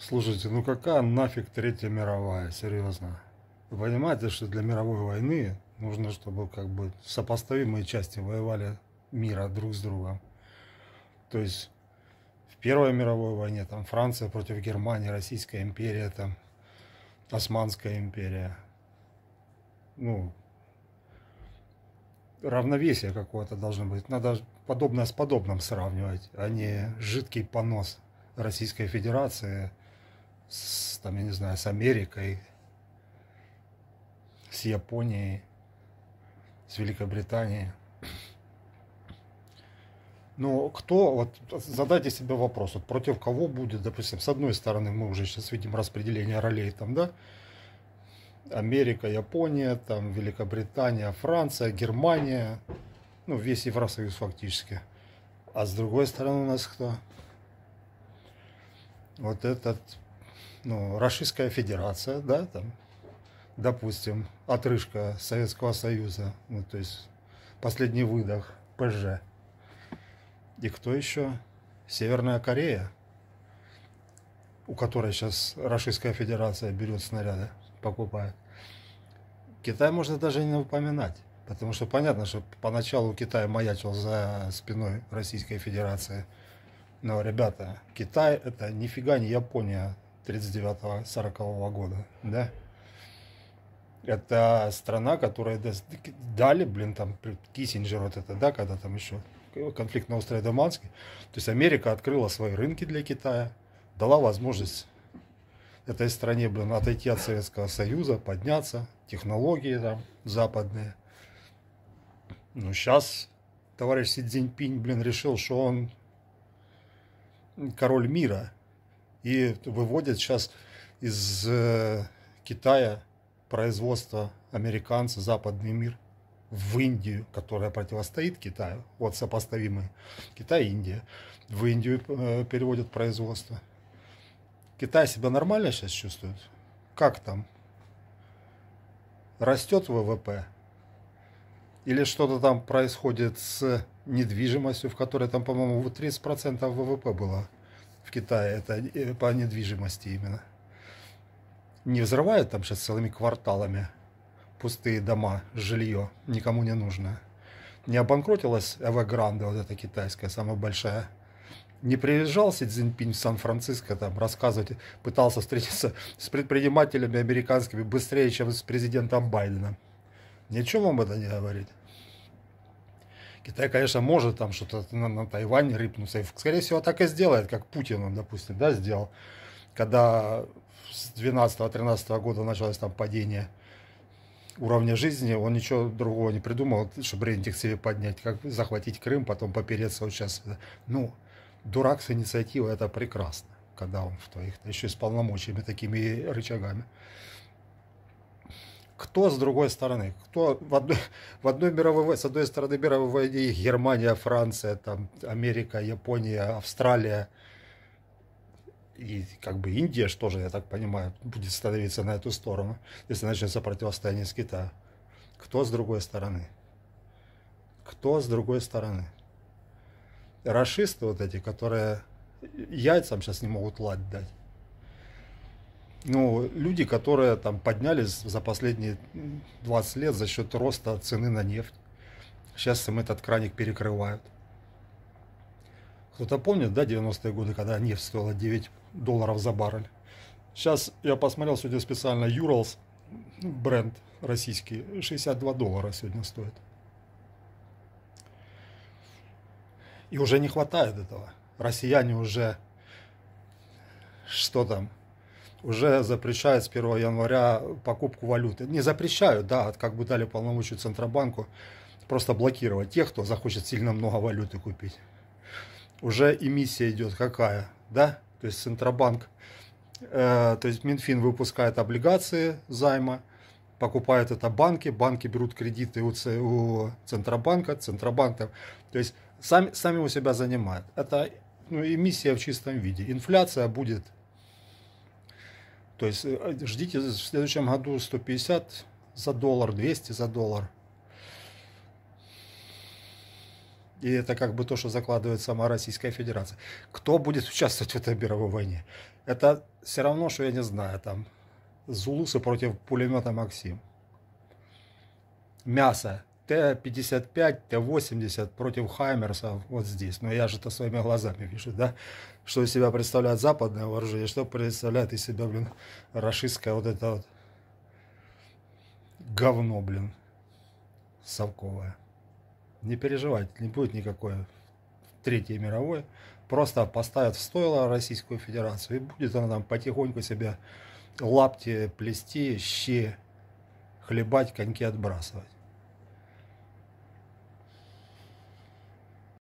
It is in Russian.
Слушайте, ну какая нафиг Третья мировая, серьезно? Вы понимаете, что для мировой войны нужно, чтобы как бы сопоставимые части воевали мира друг с другом. То есть в Первой мировой войне там Франция против Германии, Российская империя, там Османская империя. Ну, равновесие какое-то должно быть. Надо подобное с подобным сравнивать, а не жидкий понос Российской Федерации – там, я не знаю, с Америкой, с Японией, с Великобританией. Но ну, кто, вот задайте себе вопрос, вот против кого будет, допустим, с одной стороны мы уже сейчас видим распределение ролей там, да, Америка, Япония, там Великобритания, Франция, Германия, ну весь Евросоюз фактически. А с другой стороны у нас кто? Вот этот ну, Российская Федерация, да, там, допустим, отрыжка Советского Союза, ну, то есть последний выдох ПЖ. И кто еще? Северная Корея, у которой сейчас Российская Федерация берет снаряды, покупает. Китай можно даже не упоминать, потому что понятно, что поначалу Китай маячил за спиной Российской Федерации. Но, ребята, Китай это нифига не Япония 39-40 года, да. Это страна, которая дали, блин, там, Киссинджер вот это, да, когда там еще конфликт на острове Даманский. То есть Америка открыла свои рынки для Китая, дала возможность этой стране, блин, отойти от Советского Союза, подняться, технологии там западные. Ну, сейчас товарищ Си Цзиньпинь, блин, решил, что он король мира – и выводят сейчас из э, Китая производство американцы, западный мир в Индию, которая противостоит Китаю, вот сопоставимые Китай и Индия, в Индию э, переводят производство. Китай себя нормально сейчас чувствует? Как там? Растет ВВП? Или что-то там происходит с недвижимостью, в которой там, по-моему, 30% ВВП было в Китае, это э, по недвижимости именно. Не взрывают там сейчас целыми кварталами пустые дома, жилье, никому не нужное. Не обанкротилась Эвегранда, вот эта китайская, самая большая. Не приезжал Си Цзиньпинь в Сан-Франциско там рассказывать, пытался встретиться с предпринимателями американскими быстрее, чем с президентом Байденом. Ничего вам это не говорит. Китай, конечно, может там что-то на, на Тайвань рыпнуться. И, скорее всего, так и сделает, как Путин, допустим, да, сделал. Когда с 12-13 года началось там падение уровня жизни, он ничего другого не придумал, чтобы рейтинг себе поднять, как захватить Крым, потом попереться вот сейчас. Ну, дурак с инициативой, это прекрасно, когда он в твоих, еще и с полномочиями, такими рычагами кто с другой стороны? Кто в одной, в одной мировой войне, с одной стороны мировой войны Германия, Франция, там, Америка, Япония, Австралия и как бы Индия, что же, я так понимаю, будет становиться на эту сторону, если начнется противостояние с Китаем. Кто с другой стороны? Кто с другой стороны? Рашисты вот эти, которые яйцам сейчас не могут лад дать ну, люди, которые там поднялись за последние 20 лет за счет роста цены на нефть. Сейчас им этот краник перекрывают. Кто-то помнит, да, 90-е годы, когда нефть стоила 9 долларов за баррель? Сейчас я посмотрел сегодня специально Юралс, бренд российский, 62 доллара сегодня стоит. И уже не хватает этого. Россияне уже, что там, уже запрещают с 1 января покупку валюты. Не запрещают, да, а как бы дали полномочию Центробанку просто блокировать тех, кто захочет сильно много валюты купить. Уже эмиссия идет какая, да? То есть Центробанк, э, то есть Минфин выпускает облигации займа, покупают это банки, банки берут кредиты у, у Центробанка, Центробанк там, то есть сами, сами у себя занимают. Это ну, эмиссия в чистом виде. Инфляция будет то есть э, э, ждите э, в следующем году 150 за доллар, 200 за доллар. И это как бы то, что закладывает сама Российская Федерация. Кто будет участвовать в этой мировой войне? Это все равно, что я не знаю, там, Зулусы против пулемета «Максим». Мясо Т-55, Т-80 против Хаймерса вот здесь. Но я же это своими глазами вижу, да, что из себя представляет западное вооружение, что представляет из себя, блин, рашистское вот это вот говно, блин, совковое. Не переживайте, не будет никакой Третьей мировой. Просто поставят в стойло Российскую Федерацию, и будет она там потихоньку себя лапти плести, щи хлебать, коньки отбрасывать.